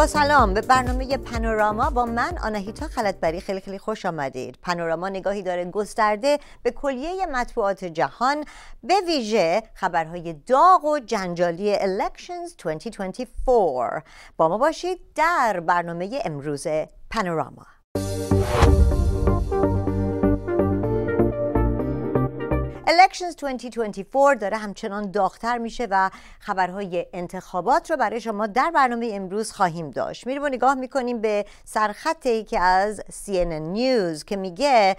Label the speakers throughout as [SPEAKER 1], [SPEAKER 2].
[SPEAKER 1] با سلام به برنامه پانوراما با من آناهیتا خلطبری خیلی خیلی خوش آمدید پانوراما نگاهی داره گسترده به کلیه مطبوعات جهان به ویژه خبرهای داغ و جنجالی Elections 2024 با ما باشید در برنامه امروز پانوراما Elections 2024 داره همچنان داغتر میشه و خبرهای انتخابات رو برای شما در برنامه امروز خواهیم داشت میریم و نگاه میکنیم به سرخطی که از CNN News که میگه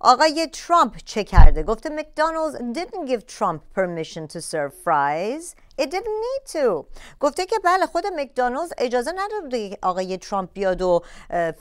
[SPEAKER 1] آقای ترامپ چه کرده؟ گفته McDonald's didn't give Trump permission to serve fries It didn't need to گفته که بله خود مکدانالدز اجازه نداد آقای ترامپ بیاد و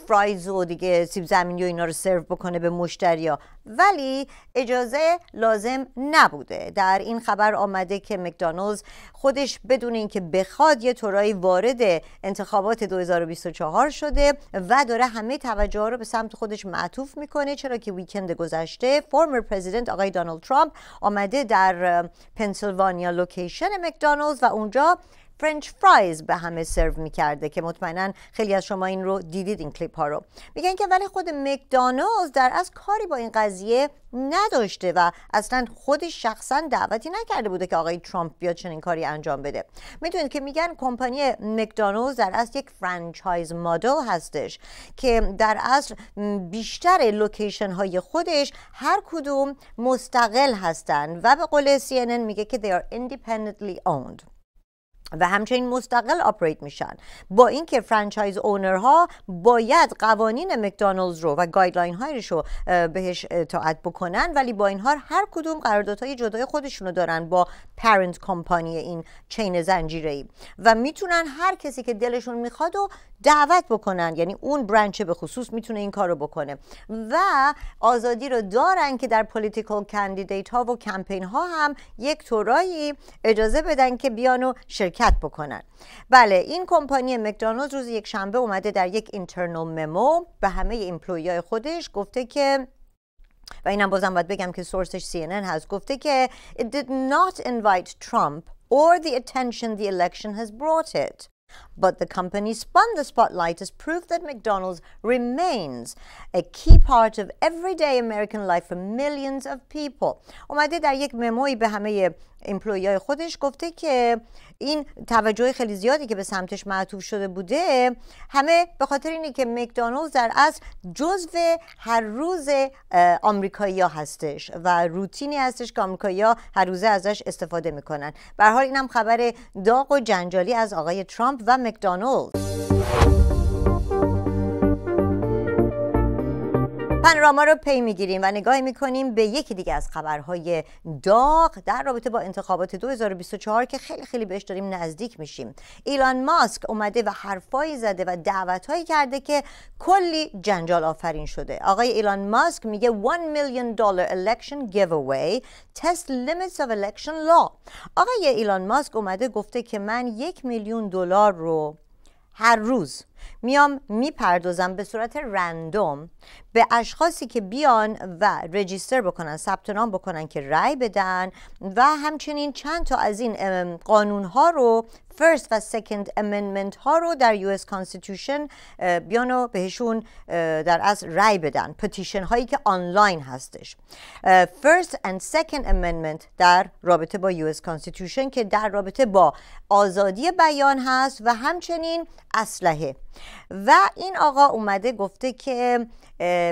[SPEAKER 1] فرایز و دیگه سیب زمینی و اینا رو سرو بکنه به مشتریا ولی اجازه لازم نبوده در این خبر آمده که مکدانوز خودش بدون اینکه بخواد یه طورایی وارد انتخابات 2024 شده و داره همه توجه ها رو به سمت خودش معطوف میکنه چرا که ویکند گذشته فورمر پرزیدنت آقای دونالد ترامپ آمده در پنسیلوانیا لوکیشن مک مکدونالدز و اونجا فرنچ فرایز به همه سرو میکرده که مطمئنا خیلی از شما این رو دیدید این کلیپ ها رو میگن که ولی خود مکدانالز در از کاری با این قضیه نداشته و اصلا خودش شخصا دعوتی نکرده بوده که آقای ترامپ بیاد چنین کاری انجام بده میدونید که میگن کمپانی مکدانالز در اصل یک فرانچایز مدل هستش که در اصل بیشتر لوکیشن های خودش هر کدوم مستقل هستند و به قول CNN میگه که they are independently owned و همچنین مستقل آپریت میشن با اینکه فرانچایز اونرها باید قوانین مکدونالدز رو و گایدلاین هایش رو بهش اطاعت بکنن ولی با این حال هر کدوم قراردادهای جدای خودشونو دارن با پرنت کمپانی این چین زنجیره ای و میتونن هر کسی که دلشون میخواد و دعوت بکنن یعنی اون برنچ به خصوص میتونه این کار رو بکنه و آزادی رو دارن که در پولیتیکل کندیدیت ها و کمپین ها هم یک طورایی اجازه بدن که بیان و شرکت بکنن بله این کمپانی مکدانوز روز یک شنبه اومده در یک اینترنال ممو به همه های خودش گفته که و اینم بازم باید بگم که سورسش CNN هست گفته که it did not invite Trump or the attention the election has brought it But the company spun the spotlight as proof that McDonald's remains a key part of everyday American life for millions of people. اومده در یک مموی به همه امپلوی خودش گفته که این توجه خیلی زیادی که به سمتش معطوف شده بوده همه به خاطر اینه که مکدانالدز در اصل جزو هر روز آمریکایی ها هستش و روتینی هستش که آمریکایی ها هر روزه ازش استفاده میکنن به حال اینم خبر داغ و جنجالی از آقای ترامپ و مکدانالدز پنراما رو پی میگیریم و نگاهی میکنیم به یکی دیگه از خبرهای داغ در رابطه با انتخابات 2024 که خیلی خیلی بهش داریم نزدیک میشیم ایلان ماسک اومده و حرفایی زده و دعوتهایی کرده که کلی جنجال آفرین شده آقای ایلان ماسک میگه 1 میلیون دلار election giveaway test limits of election law آقای ایلان ماسک اومده گفته که من یک میلیون دلار رو هر روز میام میپردازم به صورت رندوم به اشخاصی که بیان و رجیستر بکنن ثبت نام بکنن که رای بدن و همچنین چند تا از این قانون ها رو فرست و سکند امندمنت ها رو در کانستیتوشن بیان بیانو بهشون در از رای بدن پتیشن هایی که آنلاین هستش فرست و سکند امندمنت در رابطه با اس کانستیتوشن که در رابطه با آزادی بیان هست و همچنین اسلحه و این آقا اومده گفته که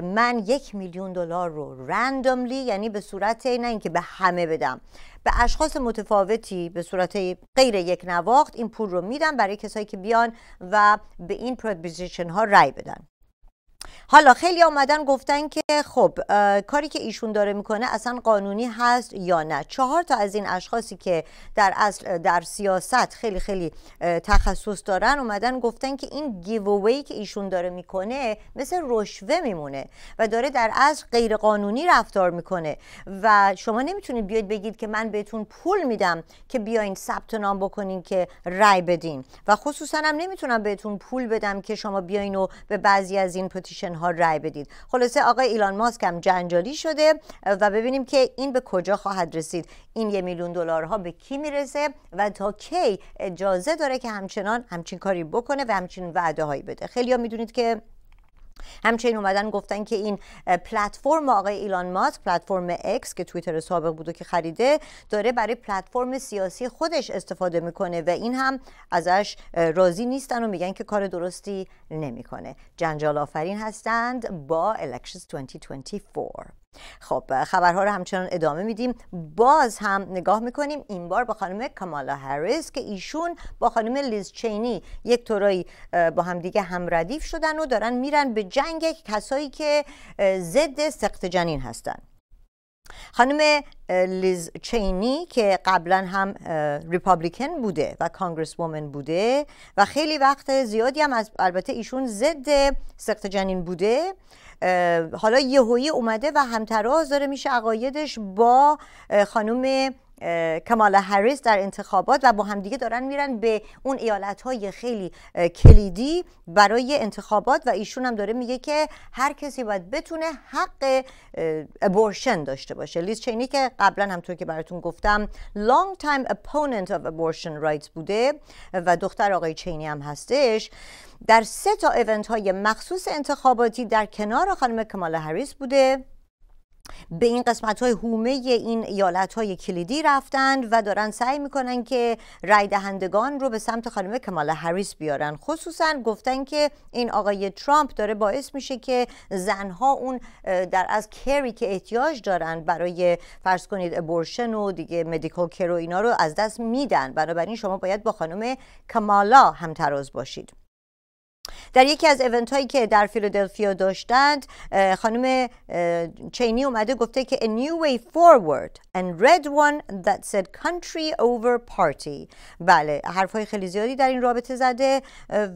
[SPEAKER 1] من یک میلیون دلار رو رندوملی یعنی به صورت نه اینکه به همه بدم به اشخاص متفاوتی به صورت غیر یک نواخت این پول رو میدم برای کسایی که بیان و به این پروپوزیشن ها رای بدن حالا خیلی آمدن گفتن که خب کاری که ایشون داره میکنه اصلا قانونی هست یا نه چهار تا از این اشخاصی که در اصل در سیاست خیلی خیلی تخصص دارن اومدن گفتن که این گیووی که ایشون داره میکنه مثل رشوه میمونه و داره در اصل غیر قانونی رفتار میکنه و شما نمیتونید بیاید بگید که من بهتون پول میدم که بیاین ثبت نام بکنین که رای بدین و خصوصا هم نمیتونم بهتون پول بدم که شما بیاین و به بعضی از این پلیتیشن ها رای بدید خلاصه آقای ایلان ماسک هم جنجالی شده و ببینیم که این به کجا خواهد رسید این یه میلیون دلار ها به کی میرسه و تا کی اجازه داره که همچنان همچین کاری بکنه و همچین وعده هایی بده خیلی ها میدونید که همچنین اومدن گفتن که این پلتفرم آقای ایلان ماسک پلتفرم اکس که توییتر سابق بود و که خریده داره برای پلتفرم سیاسی خودش استفاده میکنه و این هم ازش راضی نیستن و میگن که کار درستی نمیکنه جنجال آفرین هستند با الکشنز 2024 خب خبرها رو همچنان ادامه میدیم باز هم نگاه میکنیم این بار با خانم کامالا هریس که ایشون با خانم لیز چینی یک طورایی با هم دیگه هم ردیف شدن و دارن میرن به جنگ کسایی که ضد سخت جنین هستن خانم لیز چینی که قبلا هم ریپابلیکن بوده و کانگرس وومن بوده و خیلی وقت زیادی هم از البته ایشون ضد سخت جنین بوده حالا یهویی اومده و همتراز داره میشه عقایدش با خانم کمالا هریس در انتخابات و با همدیگه دارن میرن به اون ایالت های خیلی کلیدی برای انتخابات و ایشون هم داره میگه که هر کسی باید بتونه حق ابورشن داشته باشه لیز چینی که قبلا همطور که براتون گفتم long time opponent of abortion rights بوده و دختر آقای چینی هم هستش در سه تا ایونت های مخصوص انتخاباتی در کنار خانم کمالا هریس بوده به این قسمت های هومه این ایالت های کلیدی رفتند و دارن سعی میکنن که رای دهندگان رو به سمت خانم کمال هریس بیارن خصوصا گفتن که این آقای ترامپ داره باعث میشه که زنها اون در از کری که احتیاج دارن برای فرض کنید ابورشن و دیگه مدیکال کر و اینا رو از دست میدن بنابراین شما باید با خانم کمالا همتراز باشید در یکی از ایونت هایی که در فیلادلفیا داشتند خانم چینی اومده گفته که a new way forward and red one that said country over party بله حرف های خیلی زیادی در این رابطه زده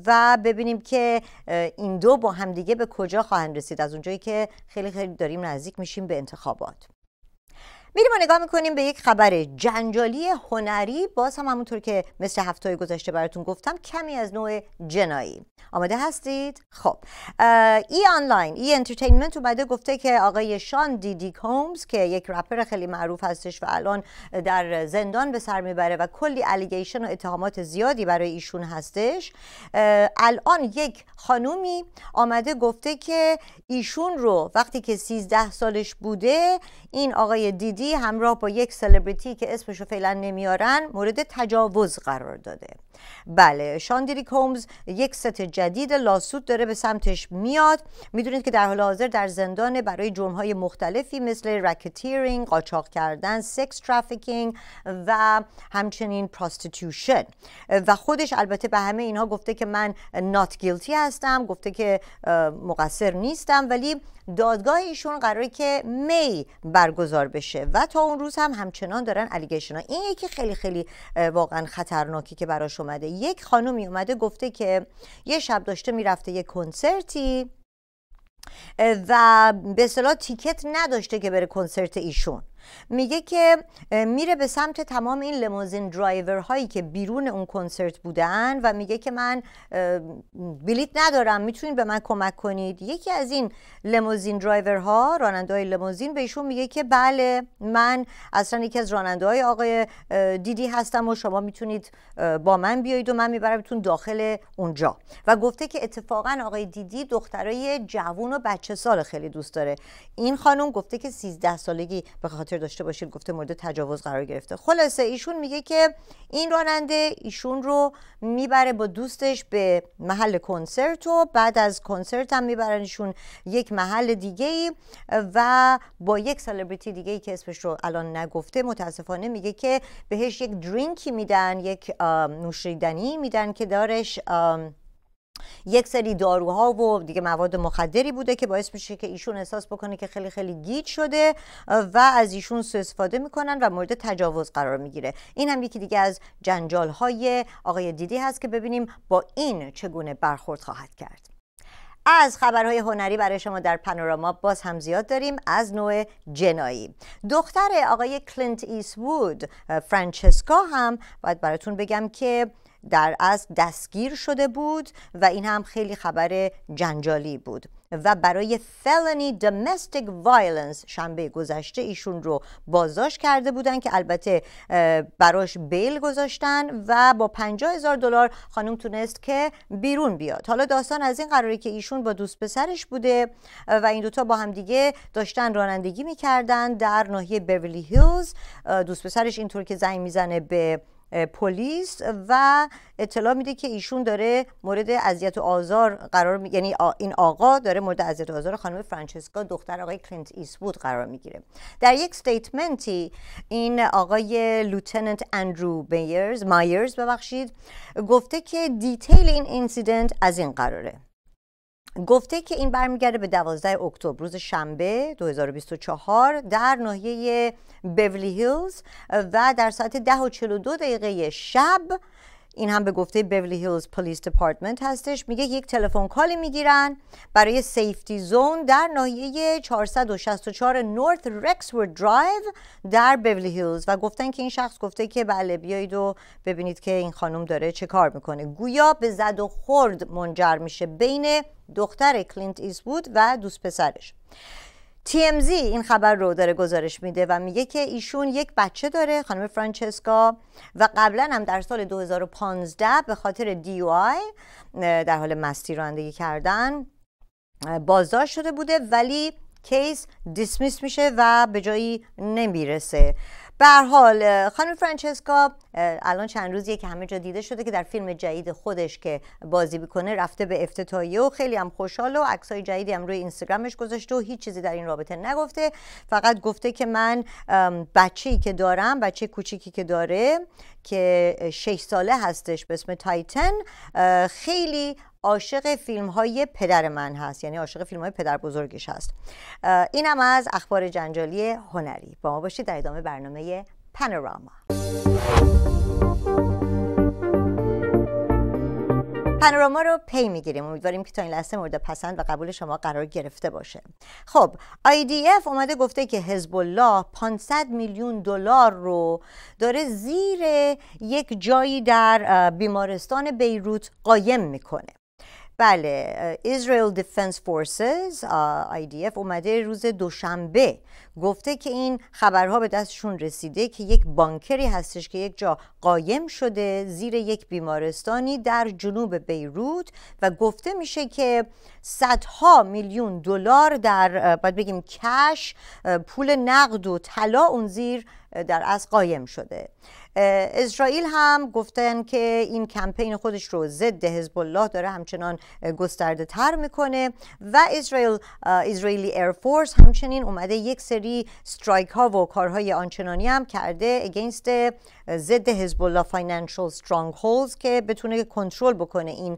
[SPEAKER 1] و ببینیم که این دو با همدیگه به کجا خواهند رسید از اونجایی که خیلی خیلی داریم نزدیک میشیم به انتخابات میریم و نگاه میکنیم به یک خبر جنجالی هنری باز هم همونطور که مثل هفته گذشته براتون گفتم کمی از نوع جنایی آماده هستید خب ای آنلاین ای انترتینمنت اومده گفته که آقای شان دیدی کومز که یک رپر خیلی معروف هستش و الان در زندان به سر میبره و کلی الیگیشن و اتهامات زیادی برای ایشون هستش الان یک خانومی آمده گفته که ایشون رو وقتی که 13 سالش بوده این آقای دیدی همراه با یک سلبریتی که اسمشو فعلا نمیارن مورد تجاوز قرار داده بله شاندیری کومز یک ست جدید لاسود داره به سمتش میاد میدونید که در حال حاضر در زندان برای جرمهای مختلفی مثل رکتیرینگ قاچاق کردن سکس ترافیکینگ و همچنین پراستیتوشن و خودش البته به همه اینها گفته که من نات گیلتی هستم گفته که مقصر نیستم ولی دادگاه ایشون قراره که می برگزار بشه و تا اون روز هم همچنان دارن الیگیشن ها این یکی خیلی خیلی واقعا خطرناکی که براش اومده یک خانومی اومده گفته که یه شب داشته میرفته یه کنسرتی و به صلاح تیکت نداشته که بره کنسرت ایشون میگه که میره به سمت تمام این لموزین درایور هایی که بیرون اون کنسرت بودن و میگه که من بلیت ندارم میتونید به من کمک کنید یکی از این لموزین درایور ها راننده های لموزین به ایشون میگه که بله من اصلا یکی از راننده های آقای دیدی هستم و شما میتونید با من بیایید و من میبرمتون داخل اونجا و گفته که اتفاقا آقای دیدی دخترای جوون و بچه سال خیلی دوست داره این خانم گفته که 13 سالگی به خاطر خاطر داشته باشید گفته مورد تجاوز قرار گرفته خلاصه ایشون میگه که این راننده ایشون رو میبره با دوستش به محل کنسرت و بعد از کنسرت هم میبرن یک محل دیگه ای و با یک سلبریتی دیگه ای که اسمش رو الان نگفته متاسفانه میگه که بهش یک درینکی میدن یک نوشیدنی میدن که دارش یک سری داروها و دیگه مواد مخدری بوده که باعث میشه که ایشون احساس بکنه که خیلی خیلی گیج شده و از ایشون سو استفاده میکنن و مورد تجاوز قرار میگیره این هم یکی دیگه از جنجال های آقای دیدی هست که ببینیم با این چگونه برخورد خواهد کرد از خبرهای هنری برای شما در پانوراما باز هم زیاد داریم از نوع جنایی دختر آقای کلینت وود فرانچسکا هم باید براتون بگم که در از دستگیر شده بود و این هم خیلی خبر جنجالی بود و برای felony domestic violence شنبه گذشته ایشون رو بازداشت کرده بودن که البته براش بیل گذاشتن و با 50 هزار دلار خانم تونست که بیرون بیاد حالا داستان از این قراره که ایشون با دوست پسرش بوده و این دوتا با هم دیگه داشتن رانندگی میکردن در ناحیه بیولی هیلز دوست پسرش اینطور که زنگ میزنه به پلیس و اطلاع میده که ایشون داره مورد اذیت و آزار قرار می... یعنی این آقا داره مورد اذیت و آزار خانم فرانچسکا دختر آقای کلینت ایسوود قرار میگیره در یک استیتمنتی این آقای لوتننت اندرو مایرز مایرز ببخشید گفته که دیتیل این اینسیدنت از این قراره گفته که این برمیگرده به 12 اکتبر روز شنبه 2024 در ناحیه بیولی هیلز و در ساعت 10 و 42 دقیقه شب این هم به گفته بیولی هیلز پلیس دپارتمنت هستش میگه یک تلفن کالی میگیرن برای سیفتی زون در ناحیه 464 نورت رکسورد درایو در بیولی هیلز و گفتن که این شخص گفته که بله بیایید و ببینید که این خانم داره چه کار میکنه گویا به زد و خورد منجر میشه بین دختر کلینت ایسوود و دوست پسرش TMZ این خبر رو داره گزارش میده و میگه که ایشون یک بچه داره خانم فرانچسکا و قبلا هم در سال 2015 به خاطر دیوآی در حال مستی رانندگی کردن بازداشت شده بوده ولی کیس دیسمیس میشه و به جایی نمیرسه به حال خانم فرانچسکا الان چند روزیه که همه جا دیده شده که در فیلم جدید خودش که بازی بکنه رفته به افتتاحیه و خیلی هم خوشحال و عکسای جدیدی هم روی اینستاگرامش گذاشته و هیچ چیزی در این رابطه نگفته فقط گفته که من بچه‌ای که دارم بچه کوچیکی که داره که 6 ساله هستش به اسم تایتن خیلی عاشق فیلم های پدر من هست یعنی عاشق فیلم های پدر بزرگش هست اینم از اخبار جنجالی هنری با ما باشید در ادامه برنامه پانوراما پانوراما رو پی میگیریم امیدواریم که تا این لحظه مورد پسند و قبول شما قرار گرفته باشه خب IDF اومده گفته که حزب الله 500 میلیون دلار رو داره زیر یک جایی در بیمارستان بیروت قایم میکنه بله Israel Defense Forces IDF اومده روز دوشنبه گفته که این خبرها به دستشون رسیده که یک بانکری هستش که یک جا قایم شده زیر یک بیمارستانی در جنوب بیروت و گفته میشه که صدها میلیون دلار در باید بگیم کش پول نقد و طلا اون زیر در از قایم شده اسرائیل هم گفتن که این کمپین خودش رو ضد حزب الله داره همچنان گسترده تر میکنه و اسرائیل اسرائیلی فورس همچنین اومده یک سری استرایک ها و کارهای آنچنانی هم کرده اگینست ضد حزب الله فاینانشال هولز که بتونه کنترل بکنه این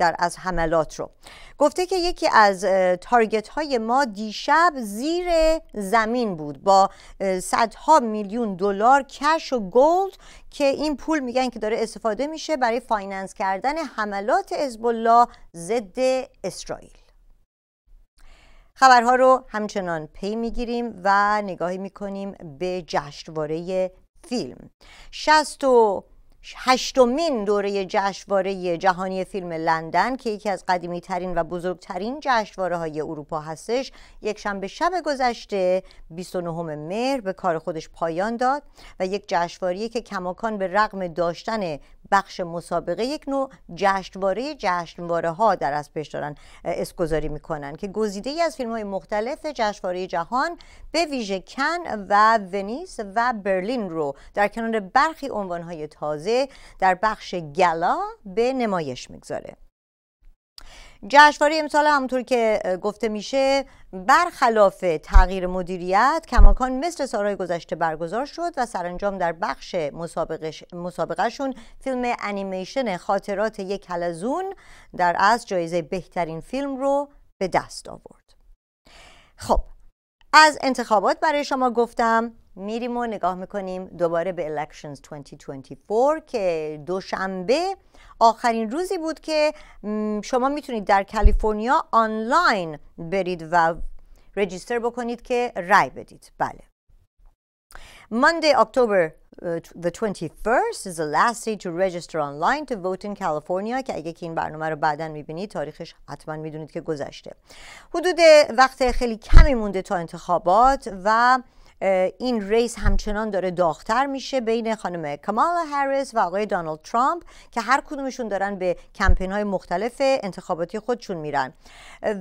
[SPEAKER 1] در از حملات رو گفته که یکی از تارگت های ما دیشب زیر زمین بود با صدها میلیون دلار کش و گلد که این پول میگن که داره استفاده میشه برای فایننس کردن حملات حزب الله ضد اسرائیل خبرها رو همچنان پی میگیریم و نگاهی میکنیم به جشنواره فیلم 60 هشتمین دوره جشنواره جهانی فیلم لندن که یکی از قدیمی ترین و بزرگترین جشنواره های اروپا هستش یک شنبه شب گذشته 29 مهر به کار خودش پایان داد و یک جشنواره که کماکان به رغم داشتن بخش مسابقه یک نوع جشنواره جشنواره ها در از پیش دارن اسگذاری میکنن که گزیده ای از فیلم های مختلف جشنواره جهان به ویژه کن و ونیس و برلین رو در کنار برخی عنوان های تازه در بخش گلا به نمایش میگذاره جشنواره امسال همونطور که گفته میشه برخلاف تغییر مدیریت کماکان مثل سالهای گذشته برگزار شد و سرانجام در بخش شون فیلم انیمیشن خاطرات یک هلزون در از جایزه بهترین فیلم رو به دست آورد خب از انتخابات برای شما گفتم میریم و نگاه میکنیم دوباره به Elections 2024 که دوشنبه آخرین روزی بود که شما میتونید در کالیفرنیا آنلاین برید و رجیستر بکنید که رای بدید بله Monday, October the 21st is the last day to register online to vote in California که اگه که این برنامه رو بعدا میبینید تاریخش حتما میدونید که گذشته حدود وقت خیلی کمی مونده تا انتخابات و این ریس همچنان داره داغتر میشه بین خانم کامالا هریس و آقای دانالد ترامپ که هر کدومشون دارن به کمپین های مختلف انتخاباتی خودشون میرن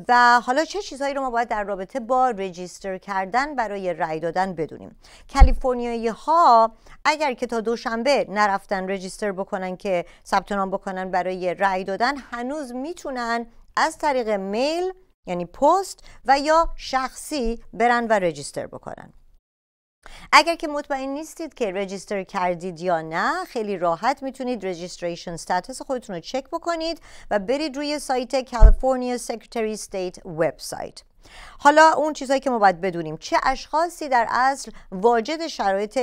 [SPEAKER 1] و حالا چه چیزهایی رو ما باید در رابطه با رجیستر کردن برای رای دادن بدونیم کالیفرنیایی ها اگر که تا دوشنبه نرفتن رجیستر بکنن که ثبت نام بکنن برای رای دادن هنوز میتونن از طریق میل یعنی پست و یا شخصی برن و رجیستر بکنن اگر که مطمئن نیستید که رجیستر کردید یا نه خیلی راحت میتونید رجیستریشن ستاتس خودتون رو چک بکنید و برید روی سایت کالیفرنیا سکرتری ویب وبسایت حالا اون چیزهایی که ما باید بدونیم چه اشخاصی در اصل واجد شرایط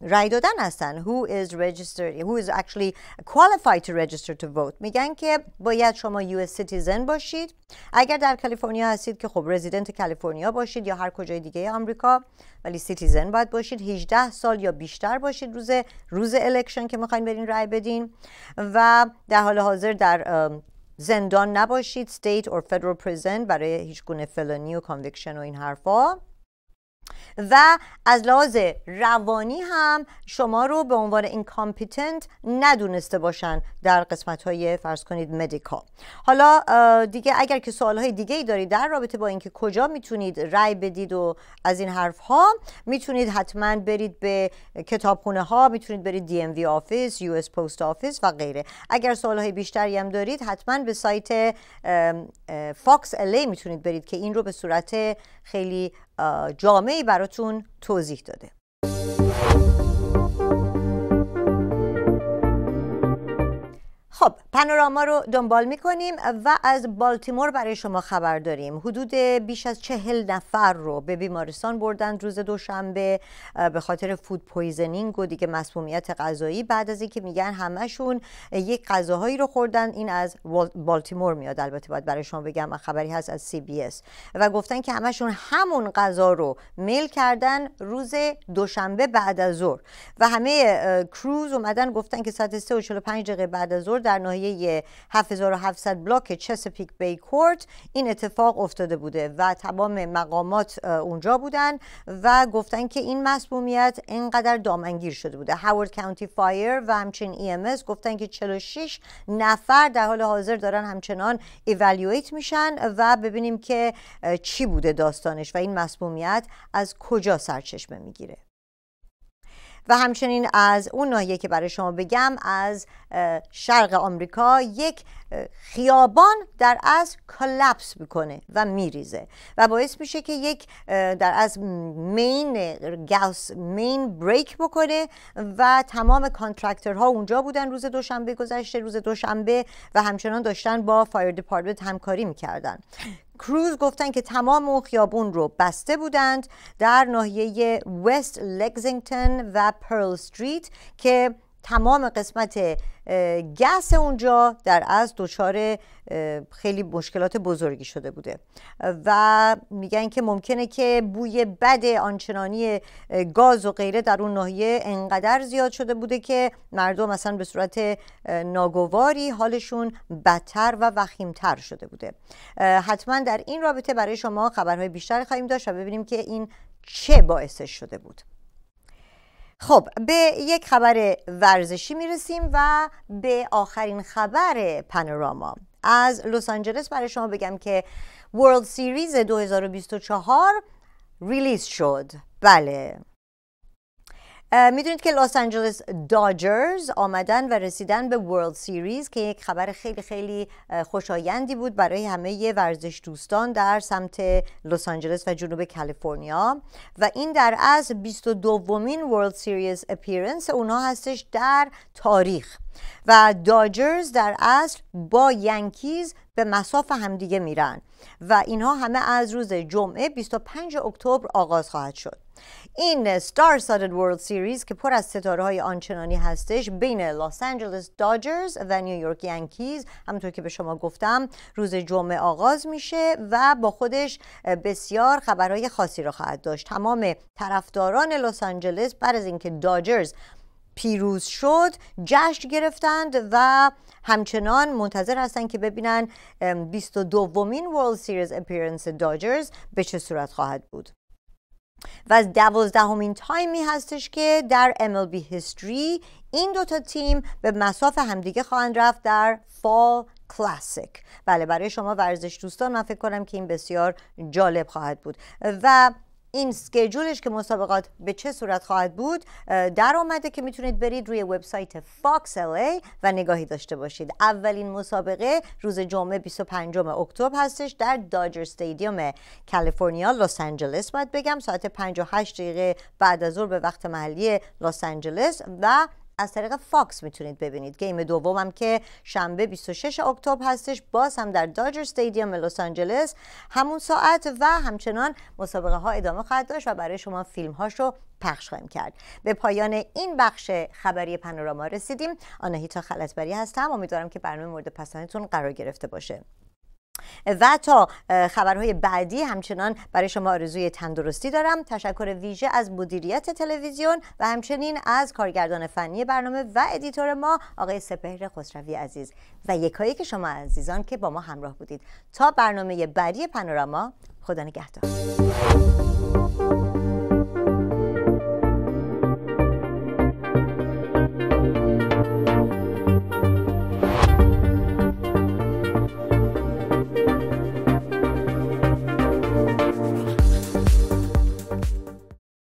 [SPEAKER 1] رای دادن هستن who is registered who is actually qualified to register to vote میگن که باید شما یو اس سیتیزن باشید اگر در کالیفرنیا هستید که خب رزیدنت کالیفرنیا باشید یا هر کجای دیگه آمریکا ولی سیتیزن باید باشید 18 سال یا بیشتر باشید روز روز الکشن که میخواین برین رای بدین و در حال حاضر در زندان نباشید state or federal prison برای هیچ گونه فلانی و کانویکشن و این حرفا و از لحاظ روانی هم شما رو به عنوان اینکامپیتنت ندونسته باشن در قسمت های فرض کنید مدیکا حالا دیگه اگر که سوال های دیگه ای دارید در رابطه با اینکه کجا میتونید رای بدید و از این حرف ها میتونید حتما برید به کتابخونه ها میتونید برید دی ام وی آفیس یو اس پست آفیس و غیره اگر سوال های بیشتری هم دارید حتما به سایت فاکس الی میتونید برید که این رو به صورت خیلی جامعی براتون توضیح داده خب پانوراما رو دنبال میکنیم و از بالتیمور برای شما خبر داریم حدود بیش از چهل نفر رو به بیمارستان بردن روز دوشنبه به خاطر فود پویزنینگ و دیگه مسمومیت غذایی بعد از اینکه میگن همشون یک غذاهایی رو خوردن این از بالتیمور میاد البته باید برای شما بگم خبری هست از سی بی اس و گفتن که همشون همون غذا رو میل کردن روز دوشنبه بعد از ظهر و همه کروز اومدن گفتن که ساعت 3:45 دقیقه بعد از ظهر در ناحیه 7700 بلاک چسپیک بی کورت این اتفاق افتاده بوده و تمام مقامات اونجا بودن و گفتن که این مسمومیت اینقدر دامنگیر شده بوده هاورد کانتی فایر و همچنین EMS گفتن که 46 نفر در حال حاضر دارن همچنان ایوالیویت میشن و ببینیم که چی بوده داستانش و این مسمومیت از کجا سرچشمه میگیره و همچنین از اون ناحیه که برای شما بگم از شرق آمریکا یک خیابان در از کلپس میکنه و میریزه و باعث میشه که یک در از مین گاس مین بریک بکنه و تمام کانترکترها اونجا بودن روز دوشنبه گذشته روز دوشنبه و همچنان داشتن با فایر دپارتمنت همکاری میکردن کروز گفتن که تمام اون خیابون رو بسته بودند در ناحیه وست لگزینگتون و پرل ستریت که تمام قسمت گس اونجا در از دچار خیلی مشکلات بزرگی شده بوده و میگن که ممکنه که بوی بد آنچنانی گاز و غیره در اون ناحیه انقدر زیاد شده بوده که مردم مثلا به صورت ناگواری حالشون بدتر و وخیمتر شده بوده حتما در این رابطه برای شما خبرهای بیشتر خواهیم داشت و ببینیم که این چه باعثش شده بود خب به یک خبر ورزشی میرسیم و به آخرین خبر پانوراما از لس آنجلس برای شما بگم که ورلد سیریز 2024 ریلیز شد بله میدونید که لس آنجلس داجرز آمدن و رسیدن به ورلد سیریز که یک خبر خیلی خیلی خوشایندی بود برای همه ورزش دوستان در سمت لس آنجلس و جنوب کالیفرنیا و این در از 22 مین ورلد سیریز اپیرنس اونا هستش در تاریخ و داجرز در اصل با ینکیز به مساف همدیگه میرن و اینها همه از روز جمعه 25 اکتبر آغاز خواهد شد این ستار سادد ورلد سیریز که پر از ستاره های آنچنانی هستش بین لس آنجلس داجرز و نیویورک یانکیز همونطور که به شما گفتم روز جمعه آغاز میشه و با خودش بسیار خبرهای خاصی را خواهد داشت تمام طرفداران لس آنجلس بعد از اینکه داجرز پیروز شد جشن گرفتند و همچنان منتظر هستند که ببینن 22 مین ورلد سیریز اپیرنس داجرز به چه صورت خواهد بود و از دوازدهمین تایمی هستش که در MLB هیستری این دوتا تیم به مساف همدیگه خواهند رفت در فال کلاسیک بله برای شما ورزش دوستان من فکر کنم که این بسیار جالب خواهد بود و این سکیجولش که مسابقات به چه صورت خواهد بود در آمده که میتونید برید روی وبسایت فاکس LA و نگاهی داشته باشید اولین مسابقه روز جمعه 25 اکتبر هستش در داجر استادیوم کالیفرنیا لس آنجلس باید بگم ساعت 58 دقیقه بعد از ظهر به وقت محلی لس آنجلس و از طریق فاکس میتونید ببینید گیم دومم که شنبه 26 اکتبر هستش باز هم در داجر استادیوم لس آنجلس همون ساعت و همچنان مسابقه ها ادامه خواهد داشت و برای شما فیلم هاش رو پخش خواهیم کرد به پایان این بخش خبری پانوراما رسیدیم آناهیتا خلطبری هستم امیدوارم که برنامه مورد پسندتون قرار گرفته باشه و تا خبرهای بعدی همچنان برای شما آرزوی تندرستی دارم تشکر ویژه از مدیریت تلویزیون و همچنین از کارگردان فنی برنامه و ادیتور ما آقای سپهر خسروی عزیز و یکایی که شما عزیزان که با ما همراه بودید تا برنامه بعدی پانوراما خدا نگهدار